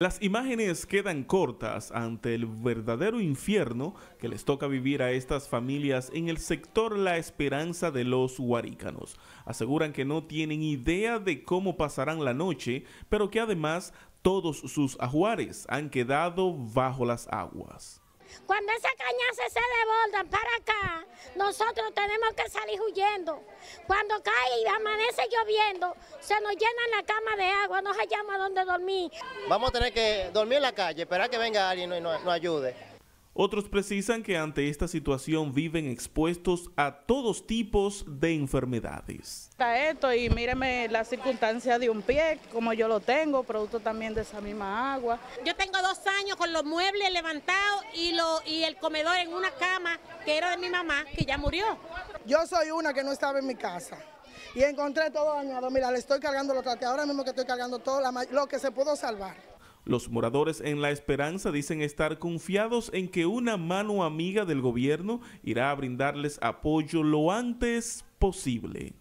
Las imágenes quedan cortas ante el verdadero infierno que les toca vivir a estas familias en el sector La Esperanza de los Huarícanos. Aseguran que no tienen idea de cómo pasarán la noche, pero que además todos sus ajuares han quedado bajo las aguas. Cuando esas cañas se desbordan para acá, nosotros tenemos que salir huyendo. Cuando cae y amanece lloviendo, se nos llena la cama de agua, no hallamos llama donde dormir. Vamos a tener que dormir en la calle, esperar que venga alguien y nos ayude. Otros precisan que ante esta situación viven expuestos a todos tipos de enfermedades. Está esto y míreme la circunstancia de un pie, como yo lo tengo, producto también de esa misma agua. Yo tengo dos años con los muebles levantados y, lo, y el comedor en una cama que era de mi mamá, que ya murió. Yo soy una que no estaba en mi casa y encontré todo dañado. Mira, le estoy cargando lo trate ahora mismo que estoy cargando todo lo que se pudo salvar. Los moradores en La Esperanza dicen estar confiados en que una mano amiga del gobierno irá a brindarles apoyo lo antes posible.